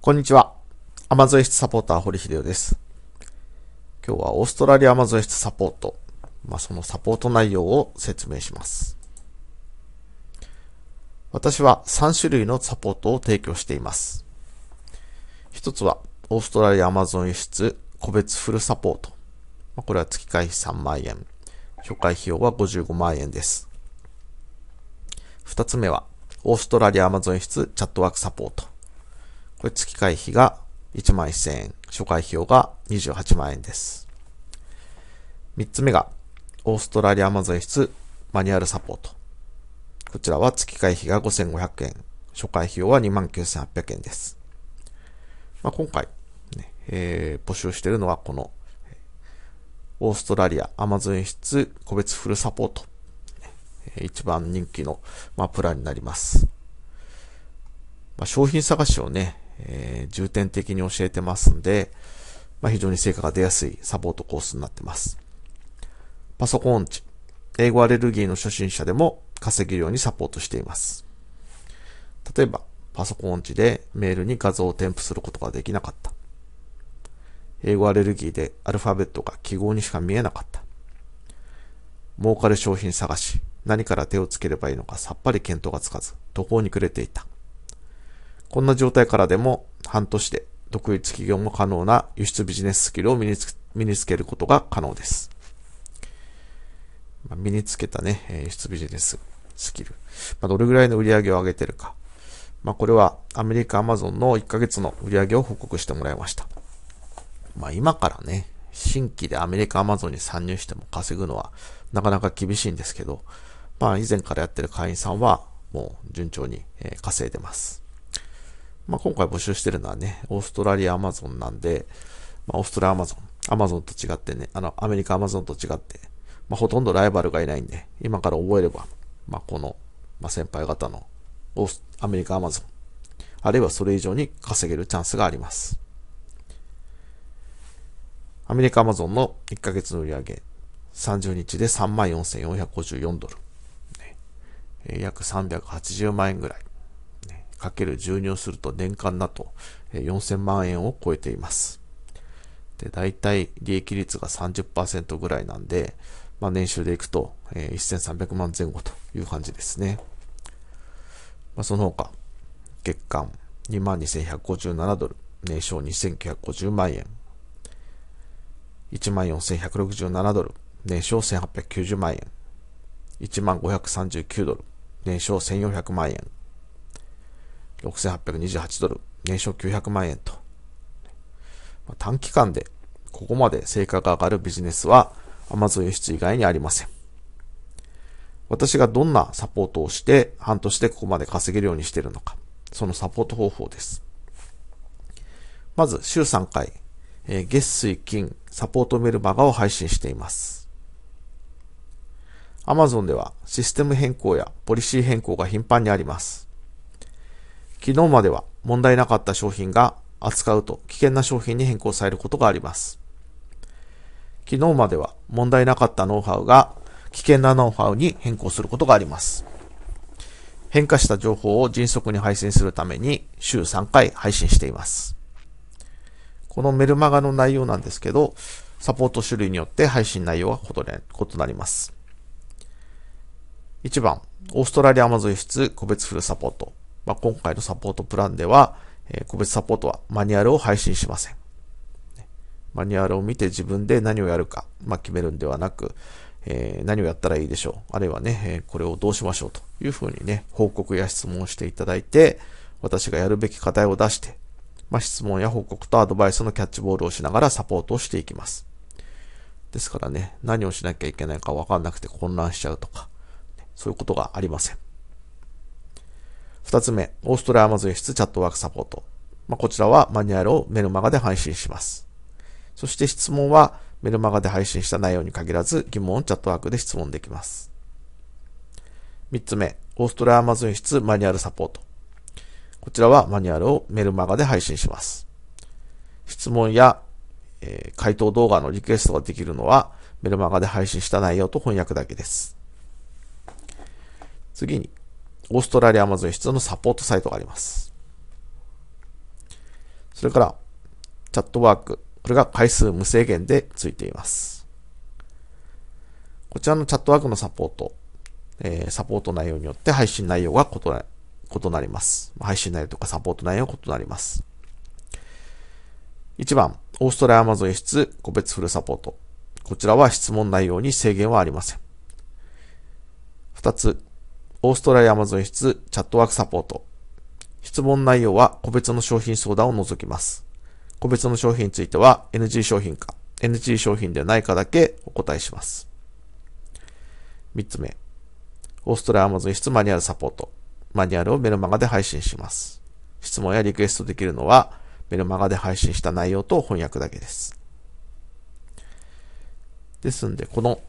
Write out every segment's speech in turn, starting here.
こんにちは。アマゾエ室サポーター、堀秀夫です。今日はオーストラリアアマゾエ室サポート。まあ、そのサポート内容を説明します。私は3種類のサポートを提供しています。一つは、オーストラリアアマゾン輸出個別フルサポート。これは月会費3万円。初回費用は55万円です。二つ目は、オーストラリアアマゾン輸出チャットワークサポート。これ月会費が1万1000円、初回費用が28万円です。3つ目が、オーストラリアマゾイ室マニュアルサポート。こちらは月会費が5500円、初回費用は29,800円です。まあ、今回、ね、えー、募集しているのはこの、オーストラリアアマゾン室個別フルサポート。一番人気の、まあ、プランになります。まあ、商品探しをね、えー、重点的に教えてますんで、まあ、非常に成果が出やすいサポートコースになってます。パソコン音痴、英語アレルギーの初心者でも稼げるようにサポートしています。例えば、パソコン音痴でメールに画像を添付することができなかった。英語アレルギーでアルファベットが記号にしか見えなかった。儲かる商品探し、何から手をつければいいのかさっぱり見当がつかず、途方に暮れていた。こんな状態からでも半年で独立企業も可能な輸出ビジネススキルを身につ身につけることが可能です。まあ、身につけたね、輸出ビジネススキル。まあ、どれぐらいの売り上げを上げてるか。まあ、これはアメリカアマゾンの1ヶ月の売り上げを報告してもらいました。まあ、今からね、新規でアメリカアマゾンに参入しても稼ぐのはなかなか厳しいんですけど、まあ、以前からやってる会員さんはもう順調に稼いでます。まあ、今回募集してるのはね、オーストラリアアマゾンなんで、まあ、オーストラリアアマゾン、アマゾンと違ってね、あの、アメリカアマゾンと違って、まあ、ほとんどライバルがいないんで、今から覚えれば、まあ、この、まあ、先輩方の、オース、アメリカアマゾン、あるいはそれ以上に稼げるチャンスがあります。アメリカアマゾンの1ヶ月の売り上げ、30日で34,454ドル、約380万円ぐらい。×12 をすると年間だと4000万円を超えています。で、大体利益率が30%ぐらいなんで、まあ、年収でいくと、え1300万前後という感じですね。まあ、その他、月間22,157ドル、年商2950万円、14,167ドル、年商1890万円、1 5 3 9ドル、年商1400万円、6828ドル、年商900万円と。短期間でここまで成果が上がるビジネスは Amazon 輸出以外にありません。私がどんなサポートをして半年でここまで稼げるようにしているのか、そのサポート方法です。まず、週3回、えー、月水金サポートメルマガを配信しています。Amazon ではシステム変更やポリシー変更が頻繁にあります。昨日までは問題なかった商品が扱うと危険な商品に変更されることがあります。昨日までは問題なかったノウハウが危険なノウハウに変更することがあります。変化した情報を迅速に配信するために週3回配信しています。このメルマガの内容なんですけど、サポート種類によって配信内容が異なります。1番、オーストラリアアマゾン輸出個別フルサポート。まあ、今回のサポートプランでは、えー、個別サポートはマニュアルを配信しません。マニュアルを見て自分で何をやるか、まあ、決めるんではなく、えー、何をやったらいいでしょう。あるいはね、えー、これをどうしましょうというふうにね、報告や質問をしていただいて、私がやるべき課題を出して、まあ、質問や報告とアドバイスのキャッチボールをしながらサポートをしていきます。ですからね、何をしなきゃいけないかわかんなくて混乱しちゃうとか、そういうことがありません。二つ目、オーストラリア Amazon 室チャットワークサポート。まあ、こちらはマニュアルをメルマガで配信します。そして質問はメルマガで配信した内容に限らず疑問をチャットワークで質問できます。三つ目、オーストラリア Amazon 室マニュアルサポート。こちらはマニュアルをメルマガで配信します。質問や、えー、回答動画のリクエストができるのはメルマガで配信した内容と翻訳だけです。次に、オーストラリアアマゾン室のサポートサイトがあります。それから、チャットワーク。これが回数無制限でついています。こちらのチャットワークのサポート、えー、サポート内容によって配信内容が異な異なります。配信内容とかサポート内容が異なります。1番、オーストラリアアマゾン室個別フルサポート。こちらは質問内容に制限はありません。2つ、オーストラリアアマゾン室チャットワークサポート。質問内容は個別の商品相談を除きます。個別の商品については NG 商品か NG 商品ではないかだけお答えします。3つ目。オーストラリアアマゾン室マニュアルサポート。マニュアルをメルマガで配信します。質問やリクエストできるのはメルマガで配信した内容と翻訳だけです。ですんで、この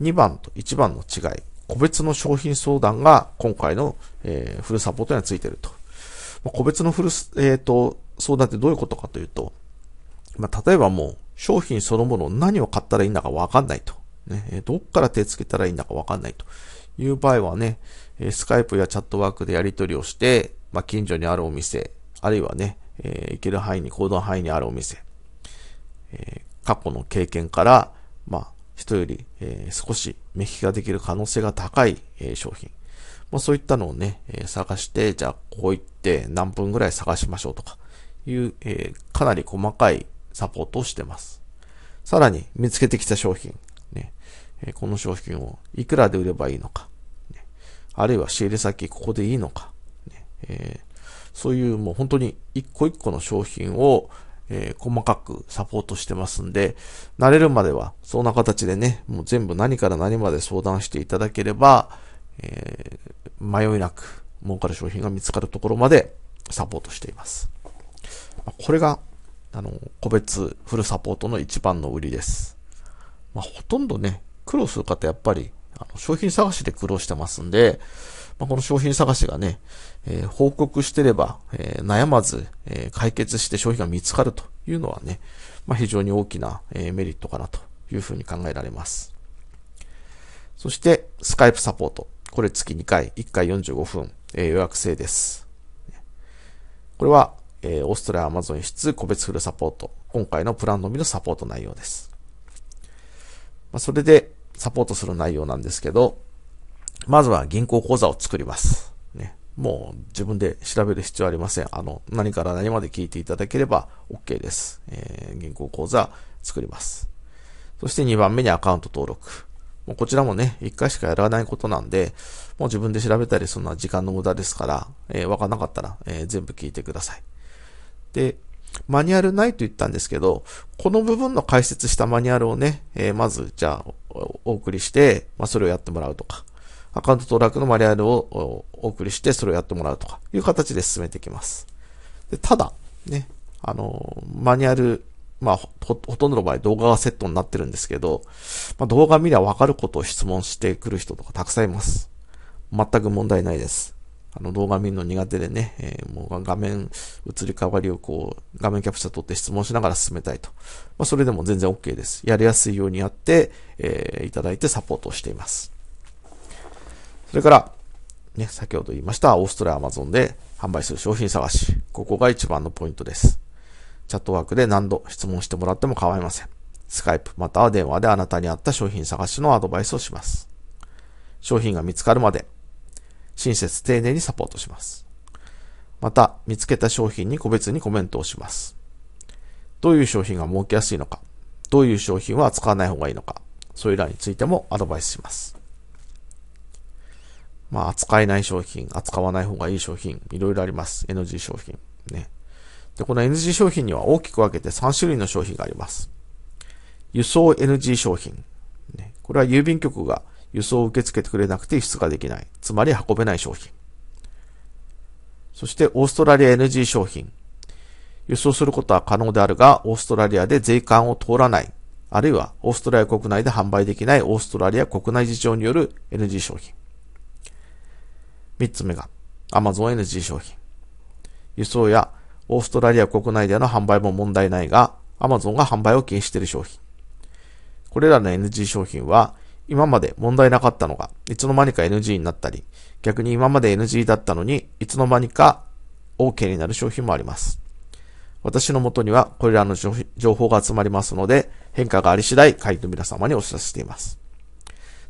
2番と1番の違い。個別の商品相談が今回の、えー、フルサポートにはついてると。ま個別のフル、えっ、ー、と、相談ってどういうことかというと、まあ、例えばもう商品そのもの何を買ったらいいんだかわかんないと。ね、どっから手つけたらいいんだかわかんないという場合はね、スカイプやチャットワークでやり取りをして、まあ、近所にあるお店、あるいはね、えー、行ける範囲に、行動範囲にあるお店、えー、過去の経験から、まあ、人より、え少し目利きができる可能性が高い、え商品。まあ、そういったのをね、え探して、じゃあこう言って何分ぐらい探しましょうとかいう、えかなり細かいサポートをしてます。さらに見つけてきた商品、ねえこの商品をいくらで売ればいいのか、ね、あるいは仕入れ先ここでいいのか、ねえそういうもう本当に一個一個の商品を、えー、細かくサポートしてますんで、慣れるまでは、そんな形でね、もう全部何から何まで相談していただければ、えー、迷いなく、儲かる商品が見つかるところまでサポートしています。これが、あの、個別フルサポートの一番の売りです。まあ、ほとんどね、苦労する方やっぱりあの商品探しで苦労してますんで、まあ、この商品探しがね、えー、報告してれば、えー、悩まず、えー、解決して商品が見つかるというのはね、まあ、非常に大きな、えメリットかなというふうに考えられます。そして、スカイプサポート。これ月2回、1回45分、え予約制です。これは、えオーストラリアアマゾン室個別フルサポート。今回のプランのみのサポート内容です。まあ、それで、サポートする内容なんですけど、まずは銀行口座を作ります。ね。もう自分で調べる必要ありません。あの、何から何まで聞いていただければ OK です。えー、銀行口座作ります。そして2番目にアカウント登録。もうこちらもね、1回しかやらないことなんで、もう自分で調べたりそんな時間の無駄ですから、えー、わかんなかったら、えー、全部聞いてください。で、マニュアルないと言ったんですけど、この部分の解説したマニュアルをね、えー、まず、じゃあ、お送りして、まあ、それをやってもらうとか、アカウント登録のマニュアルをお送りして、それをやってもらうとか、いう形で進めていきます。で、ただ、ね、あの、マニュアル、まあ、ほ、ほとんどの場合動画がセットになってるんですけど、まあ、動画見りゃわかることを質問してくる人とかたくさんいます。全く問題ないです。あの動画見るの苦手でね、えー、もう画面移り変わりをこう、画面キャプチャー取って質問しながら進めたいと。まあ、それでも全然 OK です。やりやすいようにやって、えー、いただいてサポートをしています。それから、ね、先ほど言いました、オーストラリアアマゾンで販売する商品探し。ここが一番のポイントです。チャットワークで何度質問してもらっても構いません。スカイプまたは電話であなたに合った商品探しのアドバイスをします。商品が見つかるまで親切丁寧にサポートします。また、見つけた商品に個別にコメントをします。どういう商品が儲けやすいのか、どういう商品は使わない方がいいのか、それらについてもアドバイスします。まあ、扱えない商品、扱わない方がいい商品、いろいろあります。NG 商品。ね。で、この NG 商品には大きく分けて3種類の商品があります。輸送 NG 商品。これは郵便局が輸送を受け付けてくれなくて輸出ができない。つまり運べない商品。そしてオーストラリア NG 商品。輸送することは可能であるが、オーストラリアで税関を通らない。あるいは、オーストラリア国内で販売できないオーストラリア国内事情による NG 商品。三つ目が、Amazon NG 商品。輸送やオーストラリア国内での販売も問題ないが、Amazon が販売を禁止している商品。これらの NG 商品は、今まで問題なかったのが、いつの間にか NG になったり、逆に今まで NG だったのに、いつの間にか OK になる商品もあります。私のもとにはこれらの情報が集まりますので、変化があり次第、会員の皆様にお知らせしています。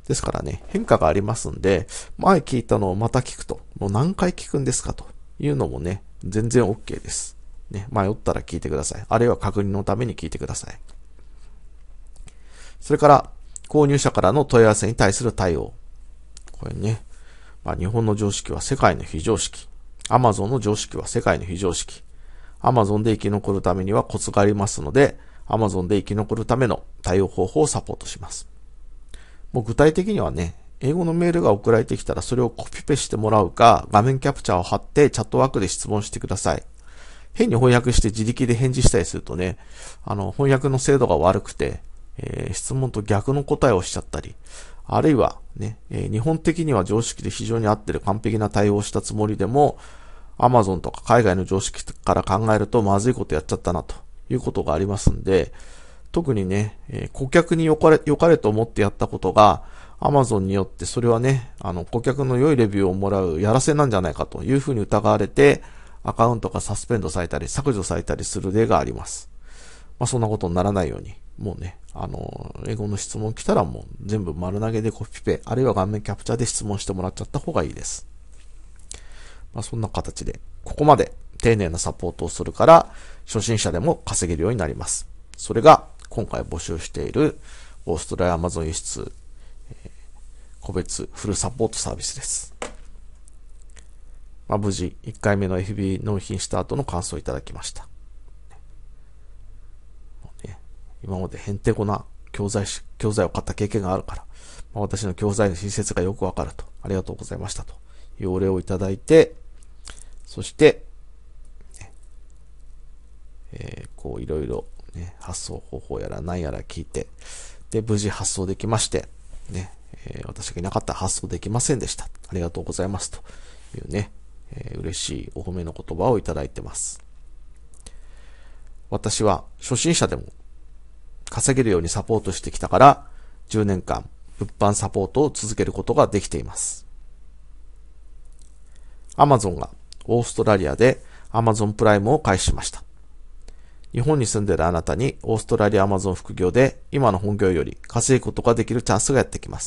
ですからね、変化がありますんで、前聞いたのをまた聞くと、もう何回聞くんですかというのもね、全然 OK です。ね、迷ったら聞いてください。あるいは確認のために聞いてください。それから、購入者からの問い合わせに対する対応。これね。まあ、日本の常識は世界の非常識。アマゾンの常識は世界の非常識。アマゾンで生き残るためにはコツがありますので、アマゾンで生き残るための対応方法をサポートします。もう具体的にはね、英語のメールが送られてきたらそれをコピペしてもらうか、画面キャプチャーを貼ってチャットワークで質問してください。変に翻訳して自力で返事したりするとね、あの、翻訳の精度が悪くて、えー、質問と逆の答えをしちゃったり、あるいはね、えー、日本的には常識で非常に合ってる完璧な対応したつもりでも、Amazon とか海外の常識から考えるとまずいことやっちゃったなということがありますんで、特にね、えー、顧客に良かれ、良かれと思ってやったことが、Amazon によってそれはね、あの、顧客の良いレビューをもらうやらせなんじゃないかというふうに疑われて、アカウントがサスペンドされたり削除されたりする例があります。まあ、そんなことにならないようにもうね、あの、英語の質問来たらもう全部丸投げでコピペ、あるいは画面キャプチャーで質問してもらっちゃった方がいいです。まあ、そんな形で、ここまで丁寧なサポートをするから、初心者でも稼げるようになります。それが、今回募集している、オーストラリアアマゾン輸出、えー、個別フルサポートサービスです。まあ、無事、1回目の FB 納品した後の感想をいただきました。今までへんてこな教材、教材を買った経験があるから、まあ、私の教材の親切がよくわかると、ありがとうございましたというお礼をいただいて、そして、えー、こういろいろね、発送方法やら何やら聞いて、で、無事発送できまして、ね、えー、私がいなかったら発送できませんでした。ありがとうございますというね、えー、嬉しいお褒めの言葉をいただいてます。私は初心者でも稼げるようにサポートしてきたから、10年間、物販サポートを続けることができています。アマゾンがオーストラリアでアマゾンプライムを開始しました。日本に住んでいるあなたにオーストラリアアマゾン副業で今の本業より稼ぐことができるチャンスがやってきます。